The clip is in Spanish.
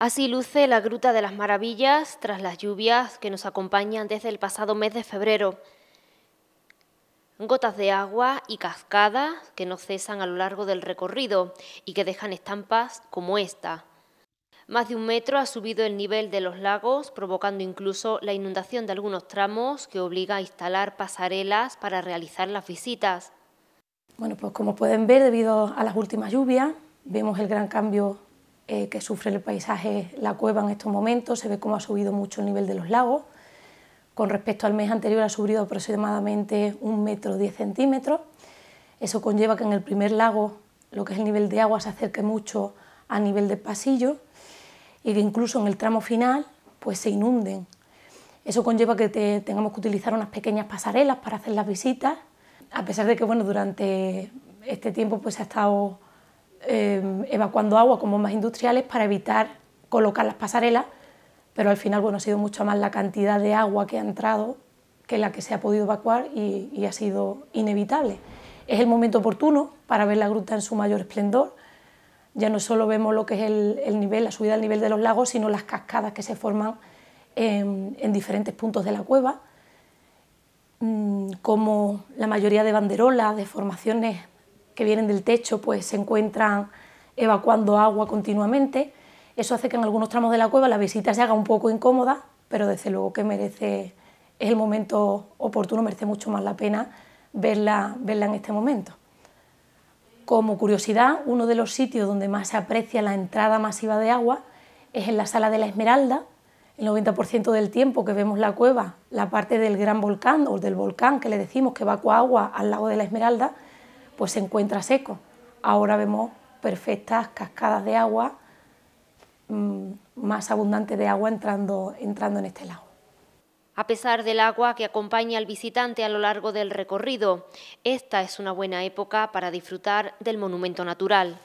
Así luce la Gruta de las Maravillas tras las lluvias que nos acompañan desde el pasado mes de febrero. Gotas de agua y cascadas que no cesan a lo largo del recorrido y que dejan estampas como esta. Más de un metro ha subido el nivel de los lagos, provocando incluso la inundación de algunos tramos que obliga a instalar pasarelas para realizar las visitas. Bueno, pues como pueden ver, debido a las últimas lluvias, vemos el gran cambio eh, que sufre el paisaje la cueva en estos momentos, se ve cómo ha subido mucho el nivel de los lagos. Con respecto al mes anterior ha subido aproximadamente un metro diez centímetros. Eso conlleva que en el primer lago lo que es el nivel de agua se acerque mucho a nivel de pasillo y que incluso en el tramo final pues se inunden. Eso conlleva que tengamos que utilizar unas pequeñas pasarelas para hacer las visitas, a pesar de que bueno, durante este tiempo pues, ha estado Em, evacuando agua como más industriales para evitar colocar las pasarelas, pero al final bueno, ha sido mucho más la cantidad de agua que ha entrado que la que se ha podido evacuar y, ha sido inevitable. Es el momento oportuno para ver la gruta en su mayor esplendor. Ya no solo vemos lo que es el, nivel, la subida del nivel de los lagos, sino las cascadas que se forman en, en diferentes puntos de la cueva mm, como la mayoría de banderolas, de formaciones que vienen del techo pues se encuentran evacuando agua continuamente. Eso hace que en algunos tramos de la cueva la visita se haga un poco incómoda, pero desde luego que merece, es el momento oportuno, merece mucho más la pena verla, verla en este momento. Como curiosidad, uno de los sitios donde más se aprecia la entrada masiva de agua es en la sala de la Esmeralda. El 90% del tiempo que vemos la cueva, la parte del gran volcán o del volcán que le decimos que evacua agua al lago de la Esmeralda, pues se encuentra seco. Ahora vemos perfectas cascadas de agua, mm, más abundante de agua entrando, entrando en este lago a pesar del agua que acompaña al visitante a lo largo del recorrido. Esta es una buena época para disfrutar del monumento natural.